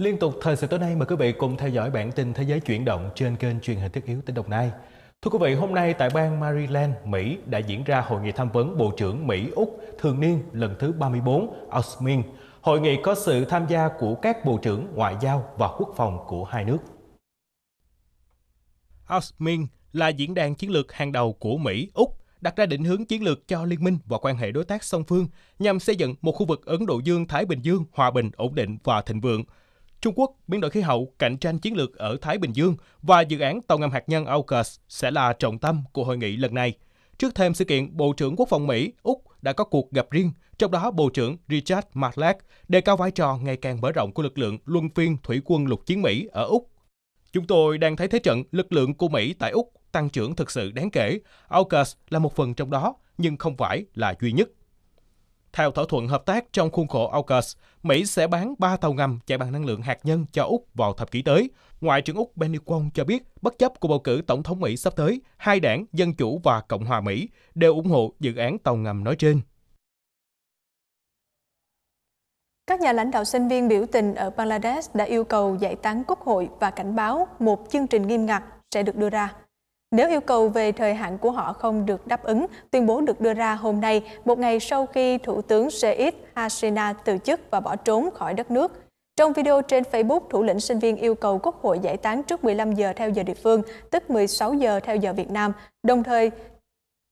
Liên tục thời sự tối nay mời quý vị cùng theo dõi bản tin thế giới chuyển động trên kênh truyền hình thiết yếu tỉnh Đồng Nai. Thưa quý vị, hôm nay tại bang Maryland, Mỹ đã diễn ra hội nghị tham vấn Bộ trưởng Mỹ-Úc thường niên lần thứ 34, AUSMIN. Hội nghị có sự tham gia của các Bộ trưởng Ngoại giao và Quốc phòng của hai nước. AUSMIN là diễn đàn chiến lược hàng đầu của Mỹ-Úc đặt ra định hướng chiến lược cho liên minh và quan hệ đối tác song phương nhằm xây dựng một khu vực Ấn Độ Dương-Thái Bình Dương hòa bình, ổn định và thịnh vượng – Trung Quốc, biến đổi khí hậu, cạnh tranh chiến lược ở Thái Bình Dương và dự án tàu ngầm hạt nhân AUKUS sẽ là trọng tâm của hội nghị lần này. Trước thêm sự kiện, Bộ trưởng Quốc phòng Mỹ, Úc đã có cuộc gặp riêng, trong đó Bộ trưởng Richard Marlack đề cao vai trò ngày càng mở rộng của lực lượng luân phiên thủy quân lục chiến Mỹ ở Úc. Chúng tôi đang thấy thế trận lực lượng của Mỹ tại Úc tăng trưởng thực sự đáng kể. AUKUS là một phần trong đó, nhưng không phải là duy nhất. Theo thỏa thuận hợp tác trong khuôn khổ AUKUS, Mỹ sẽ bán 3 tàu ngầm chạy bằng năng lượng hạt nhân cho Úc vào thập kỷ tới. Ngoại trưởng Úc Benny Wong cho biết, bất chấp cuộc bầu cử tổng thống Mỹ sắp tới, hai đảng Dân Chủ và Cộng hòa Mỹ đều ủng hộ dự án tàu ngầm nói trên. Các nhà lãnh đạo sinh viên biểu tình ở Bangladesh đã yêu cầu giải tán quốc hội và cảnh báo một chương trình nghiêm ngặt sẽ được đưa ra nếu yêu cầu về thời hạn của họ không được đáp ứng, tuyên bố được đưa ra hôm nay, một ngày sau khi Thủ tướng Seyit Hasina từ chức và bỏ trốn khỏi đất nước. Trong video trên Facebook, thủ lĩnh sinh viên yêu cầu Quốc hội giải tán trước 15 giờ theo giờ địa phương, tức 16 giờ theo giờ Việt Nam, đồng thời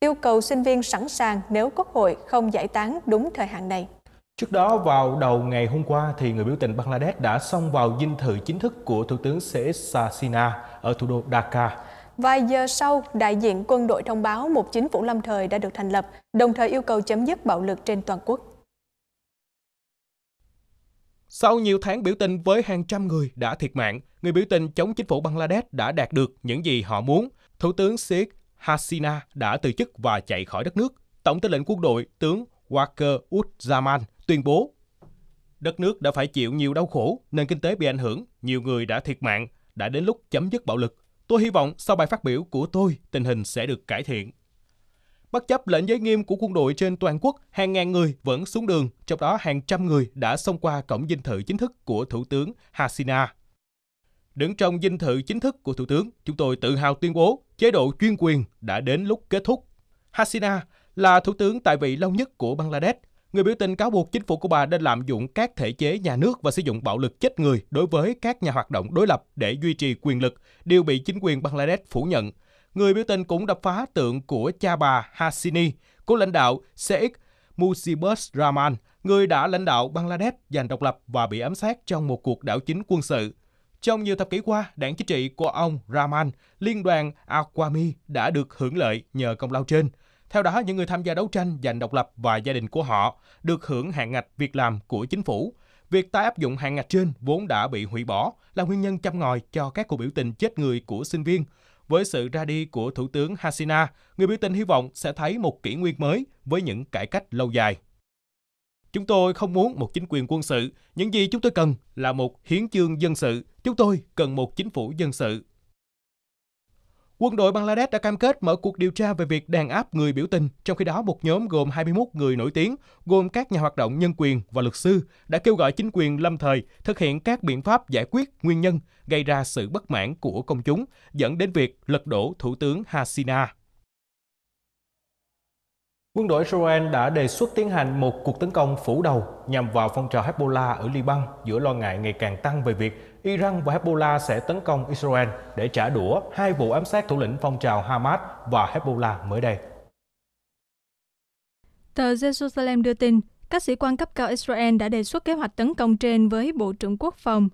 yêu cầu sinh viên sẵn sàng nếu Quốc hội không giải tán đúng thời hạn này. Trước đó vào đầu ngày hôm qua thì người biểu tình Bangladesh đã xông vào dinh thự chính thức của Thủ tướng Sheikh Hasina ở thủ đô Dhaka Vài giờ sau, đại diện quân đội thông báo một chính phủ lâm thời đã được thành lập, đồng thời yêu cầu chấm dứt bạo lực trên toàn quốc. Sau nhiều tháng biểu tình với hàng trăm người đã thiệt mạng, người biểu tình chống chính phủ Bangladesh đã đạt được những gì họ muốn. Thủ tướng Sheikh Hasina đã từ chức và chạy khỏi đất nước. Tổng tư lệnh quân đội tướng Walker Uzzaman tuyên bố Đất nước đã phải chịu nhiều đau khổ, nền kinh tế bị ảnh hưởng, nhiều người đã thiệt mạng, đã đến lúc chấm dứt bạo lực Tôi hy vọng sau bài phát biểu của tôi, tình hình sẽ được cải thiện. Bất chấp lệnh giới nghiêm của quân đội trên toàn quốc, hàng ngàn người vẫn xuống đường, trong đó hàng trăm người đã xông qua cổng dinh thự chính thức của Thủ tướng Hasina. Đứng trong dinh thự chính thức của Thủ tướng, chúng tôi tự hào tuyên bố chế độ chuyên quyền đã đến lúc kết thúc. Hasina là Thủ tướng tại vị lâu nhất của Bangladesh Người biểu tình cáo buộc chính phủ của bà đã lạm dụng các thể chế nhà nước và sử dụng bạo lực chết người đối với các nhà hoạt động đối lập để duy trì quyền lực, điều bị chính quyền Bangladesh phủ nhận. Người biểu tình cũng đập phá tượng của cha bà Hasini, cố lãnh đạo CX Musibus Rahman, người đã lãnh đạo Bangladesh giành độc lập và bị ám sát trong một cuộc đảo chính quân sự. Trong nhiều thập kỷ qua, đảng chính trị của ông Rahman, liên đoàn Awami đã được hưởng lợi nhờ công lao trên – theo đó, những người tham gia đấu tranh giành độc lập và gia đình của họ được hưởng hạn ngạch việc làm của chính phủ. Việc tái áp dụng hạn ngạch trên vốn đã bị hủy bỏ là nguyên nhân chăm ngòi cho các cuộc biểu tình chết người của sinh viên. Với sự ra đi của Thủ tướng Hasina, người biểu tình hy vọng sẽ thấy một kỷ nguyên mới với những cải cách lâu dài. Chúng tôi không muốn một chính quyền quân sự. Những gì chúng tôi cần là một hiến chương dân sự. Chúng tôi cần một chính phủ dân sự, Quân đội Bangladesh đã cam kết mở cuộc điều tra về việc đàn áp người biểu tình, trong khi đó một nhóm gồm 21 người nổi tiếng, gồm các nhà hoạt động nhân quyền và luật sư, đã kêu gọi chính quyền lâm thời thực hiện các biện pháp giải quyết nguyên nhân gây ra sự bất mãn của công chúng, dẫn đến việc lật đổ Thủ tướng Hasina. Quân đội Israel đã đề xuất tiến hành một cuộc tấn công phủ đầu nhằm vào phong trào Hezbollah ở Liban giữa lo ngại ngày càng tăng về việc Iran và Hezbollah sẽ tấn công Israel để trả đũa hai vụ ám sát thủ lĩnh phong trào Hamas và Hezbollah mới đây. Tờ Jerusalem đưa tin, các sĩ quan cấp cao Israel đã đề xuất kế hoạch tấn công trên với Bộ trưởng Quốc phòng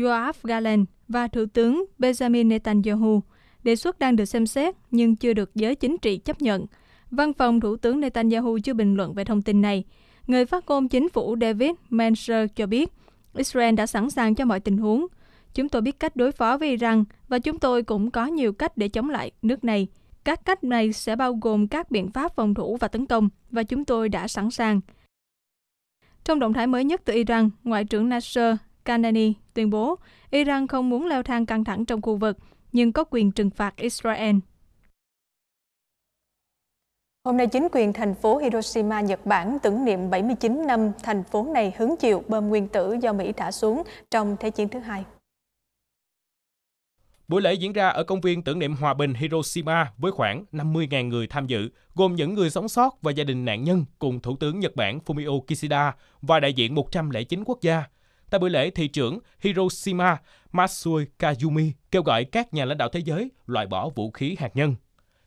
Yoav Gallant và Thủ tướng Benjamin Netanyahu. Đề xuất đang được xem xét nhưng chưa được giới chính trị chấp nhận – Văn phòng Thủ tướng Netanyahu chưa bình luận về thông tin này. Người phát ngôn chính phủ David Menser cho biết, Israel đã sẵn sàng cho mọi tình huống. Chúng tôi biết cách đối phó với Iran và chúng tôi cũng có nhiều cách để chống lại nước này. Các cách này sẽ bao gồm các biện pháp phòng thủ và tấn công và chúng tôi đã sẵn sàng. Trong động thái mới nhất từ Iran, Ngoại trưởng Nasser Kanani tuyên bố Iran không muốn leo thang căng thẳng trong khu vực, nhưng có quyền trừng phạt Israel. Hôm nay, chính quyền thành phố Hiroshima, Nhật Bản tưởng niệm 79 năm thành phố này hứng chịu bom nguyên tử do Mỹ thả xuống trong Thế chiến thứ hai. Buổi lễ diễn ra ở công viên tưởng niệm hòa bình Hiroshima với khoảng 50.000 người tham dự, gồm những người sống sót và gia đình nạn nhân cùng Thủ tướng Nhật Bản Fumio Kishida và đại diện 109 quốc gia. Tại buổi lễ, thị trưởng Hiroshima Matsui Kazumi kêu gọi các nhà lãnh đạo thế giới loại bỏ vũ khí hạt nhân.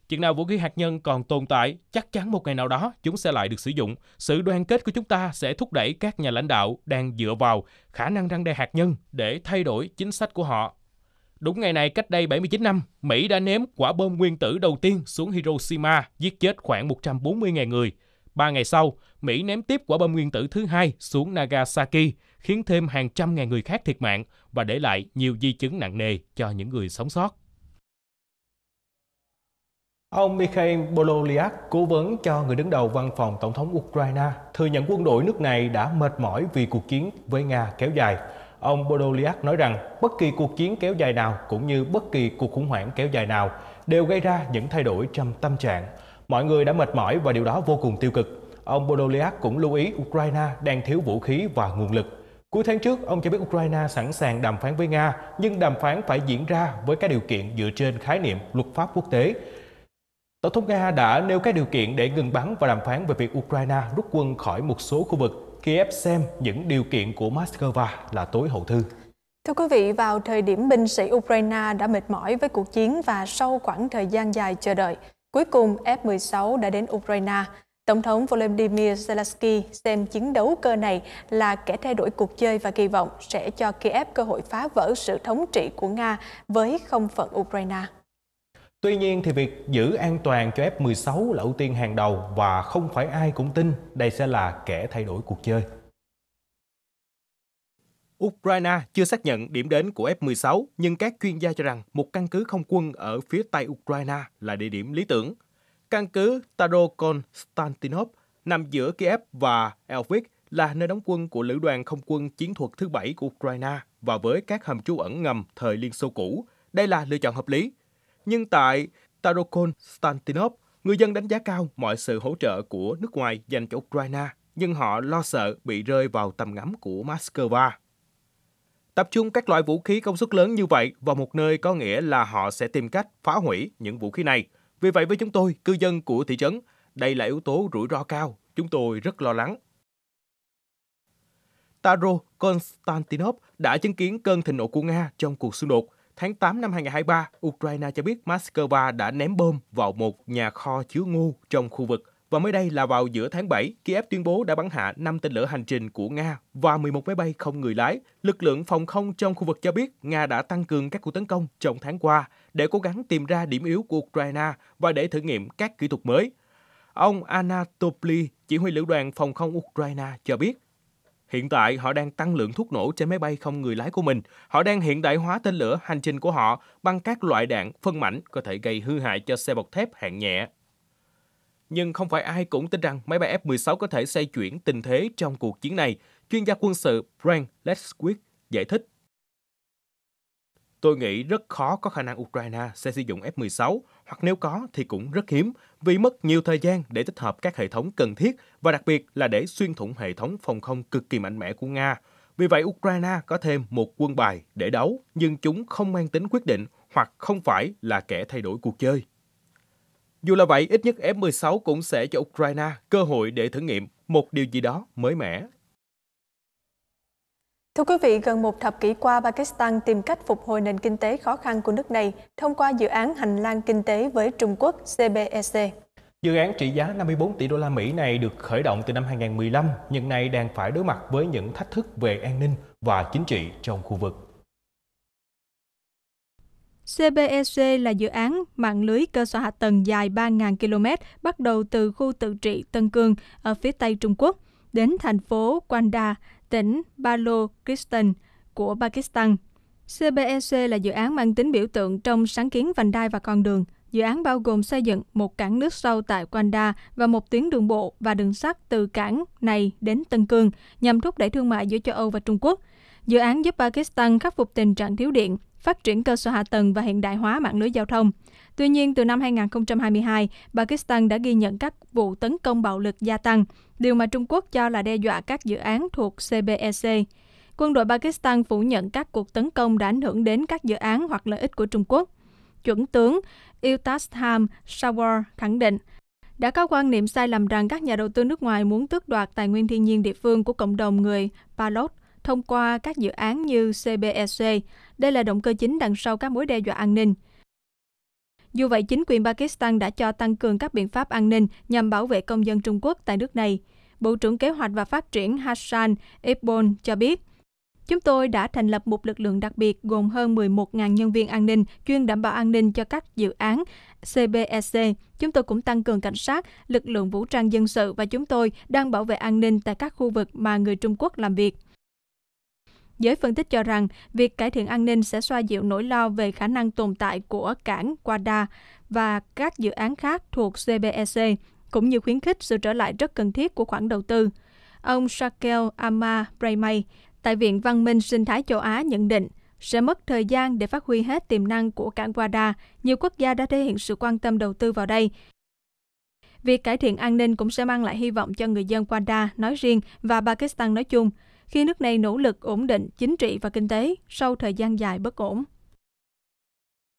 Chừng nào vũ khí hạt nhân còn tồn tại, chắc chắn một ngày nào đó chúng sẽ lại được sử dụng. Sự đoàn kết của chúng ta sẽ thúc đẩy các nhà lãnh đạo đang dựa vào khả năng răng đe hạt nhân để thay đổi chính sách của họ. Đúng ngày này cách đây 79 năm, Mỹ đã ném quả bom nguyên tử đầu tiên xuống Hiroshima, giết chết khoảng 140.000 người. Ba ngày sau, Mỹ ném tiếp quả bom nguyên tử thứ hai xuống Nagasaki, khiến thêm hàng trăm ngàn người khác thiệt mạng và để lại nhiều di chứng nặng nề cho những người sống sót. Ông Mikhail Bololyak, cố vấn cho người đứng đầu văn phòng Tổng thống Ukraine, thừa nhận quân đội nước này đã mệt mỏi vì cuộc chiến với Nga kéo dài. Ông Bololyak nói rằng bất kỳ cuộc chiến kéo dài nào cũng như bất kỳ cuộc khủng hoảng kéo dài nào đều gây ra những thay đổi trong tâm trạng. Mọi người đã mệt mỏi và điều đó vô cùng tiêu cực. Ông Bololyak cũng lưu ý Ukraine đang thiếu vũ khí và nguồn lực. Cuối tháng trước, ông cho biết Ukraine sẵn sàng đàm phán với Nga, nhưng đàm phán phải diễn ra với các điều kiện dựa trên khái niệm luật pháp quốc tế, Tổng thống Nga đã nêu các điều kiện để ngừng bắn và đàm phán về việc Ukraine rút quân khỏi một số khu vực. Kiev xem những điều kiện của Moscow là tối hậu thư. Thưa quý vị, vào thời điểm binh sĩ Ukraine đã mệt mỏi với cuộc chiến và sau khoảng thời gian dài chờ đợi, cuối cùng F-16 đã đến Ukraine. Tổng thống Volodymyr Zelensky xem chiến đấu cơ này là kẻ thay đổi cuộc chơi và kỳ vọng sẽ cho Kiev cơ hội phá vỡ sự thống trị của Nga với không phận Ukraine. Tuy nhiên thì việc giữ an toàn cho F16 là ưu tiên hàng đầu và không phải ai cũng tin đây sẽ là kẻ thay đổi cuộc chơi. Ukraine chưa xác nhận điểm đến của F-16, nhưng các chuyên gia cho rằng một căn cứ không quân ở phía tây Ukraine là địa điểm lý tưởng. Căn cứ Starokonstantinov nằm giữa Kiev và Elvik là nơi đóng quân của Lữ đoàn Không quân Chiến thuật thứ bảy của Ukraine và với các hầm trú ẩn ngầm thời Liên Xô cũ. Đây là lựa chọn hợp lý – nhưng tại Starokonstantinov, người dân đánh giá cao mọi sự hỗ trợ của nước ngoài dành cho Ukraine, nhưng họ lo sợ bị rơi vào tầm ngắm của Moscow. Tập trung các loại vũ khí công suất lớn như vậy vào một nơi có nghĩa là họ sẽ tìm cách phá hủy những vũ khí này. Vì vậy với chúng tôi, cư dân của thị trấn, đây là yếu tố rủi ro cao. Chúng tôi rất lo lắng. Taro Konstantinov đã chứng kiến cơn thịnh nộ của Nga trong cuộc xung đột – Tháng 8 năm 2023, Ukraine cho biết Moscow đã ném bom vào một nhà kho chứa ngô trong khu vực. Và mới đây là vào giữa tháng 7, Kiev tuyên bố đã bắn hạ 5 tên lửa hành trình của Nga và 11 máy bay không người lái. Lực lượng phòng không trong khu vực cho biết Nga đã tăng cường các cuộc tấn công trong tháng qua để cố gắng tìm ra điểm yếu của Ukraine và để thử nghiệm các kỹ thuật mới. Ông Anatoly, chỉ huy lữ đoàn phòng không Ukraine cho biết Hiện tại, họ đang tăng lượng thuốc nổ trên máy bay không người lái của mình. Họ đang hiện đại hóa tên lửa hành trình của họ bằng các loại đạn phân mảnh có thể gây hư hại cho xe bọc thép hạng nhẹ. Nhưng không phải ai cũng tin rằng máy bay F-16 có thể xoay chuyển tình thế trong cuộc chiến này. Chuyên gia quân sự Brent Leskwick giải thích. Tôi nghĩ rất khó có khả năng Ukraine sẽ sử dụng F-16, hoặc nếu có thì cũng rất hiếm, vì mất nhiều thời gian để tích hợp các hệ thống cần thiết và đặc biệt là để xuyên thủng hệ thống phòng không cực kỳ mạnh mẽ của Nga. Vì vậy, Ukraine có thêm một quân bài để đấu, nhưng chúng không mang tính quyết định hoặc không phải là kẻ thay đổi cuộc chơi. Dù là vậy, ít nhất F-16 cũng sẽ cho Ukraine cơ hội để thử nghiệm một điều gì đó mới mẻ Thưa quý vị, gần một thập kỷ qua, Pakistan tìm cách phục hồi nền kinh tế khó khăn của nước này thông qua dự án hành lang kinh tế với Trung Quốc CBEC. E dự án trị giá 54 tỷ đô la Mỹ này được khởi động từ năm 2015, nhưng nay đang phải đối mặt với những thách thức về an ninh và chính trị trong khu vực. CBEC e là dự án mạng lưới cơ sở hạ tầng dài 3.000 km bắt đầu từ khu tự trị Tân Cương ở phía Tây Trung Quốc đến thành phố Quanda tỉnh Balochistan của Pakistan. CBEC e là dự án mang tính biểu tượng trong sáng kiến vành đai và con đường. Dự án bao gồm xây dựng một cảng nước sâu tại Quanda và một tuyến đường bộ và đường sắt từ cảng này đến Tân Cương nhằm thúc đẩy thương mại giữa châu Âu và Trung Quốc. Dự án giúp Pakistan khắc phục tình trạng thiếu điện, phát triển cơ sở hạ tầng và hiện đại hóa mạng lưới giao thông. Tuy nhiên, từ năm 2022, Pakistan đã ghi nhận các vụ tấn công bạo lực gia tăng, điều mà Trung Quốc cho là đe dọa các dự án thuộc CBEC. E Quân đội Pakistan phủ nhận các cuộc tấn công đã ảnh hưởng đến các dự án hoặc lợi ích của Trung Quốc. Chuẩn tướng Iltasham Shawar khẳng định, đã có quan niệm sai lầm rằng các nhà đầu tư nước ngoài muốn tước đoạt tài nguyên thiên nhiên địa phương của cộng đồng người Palot thông qua các dự án như CBEC. E Đây là động cơ chính đằng sau các mối đe dọa an ninh. Dù vậy, chính quyền Pakistan đã cho tăng cường các biện pháp an ninh nhằm bảo vệ công dân Trung Quốc tại nước này. Bộ trưởng Kế hoạch và Phát triển Hassan Ebon cho biết, Chúng tôi đã thành lập một lực lượng đặc biệt gồm hơn 11.000 nhân viên an ninh chuyên đảm bảo an ninh cho các dự án CBEC. E chúng tôi cũng tăng cường cảnh sát, lực lượng vũ trang dân sự và chúng tôi đang bảo vệ an ninh tại các khu vực mà người Trung Quốc làm việc. Giới phân tích cho rằng việc cải thiện an ninh sẽ xoa dịu nỗi lo về khả năng tồn tại của cảng Quada và các dự án khác thuộc CBEC, e cũng như khuyến khích sự trở lại rất cần thiết của khoản đầu tư. Ông Shakel Ama Braymay, tại Viện Văn minh Sinh thái Châu Á nhận định, sẽ mất thời gian để phát huy hết tiềm năng của cảng Quada. Nhiều quốc gia đã thể hiện sự quan tâm đầu tư vào đây. Việc cải thiện an ninh cũng sẽ mang lại hy vọng cho người dân Quada nói riêng và Pakistan nói chung – khi nước này nỗ lực ổn định chính trị và kinh tế sau thời gian dài bất ổn.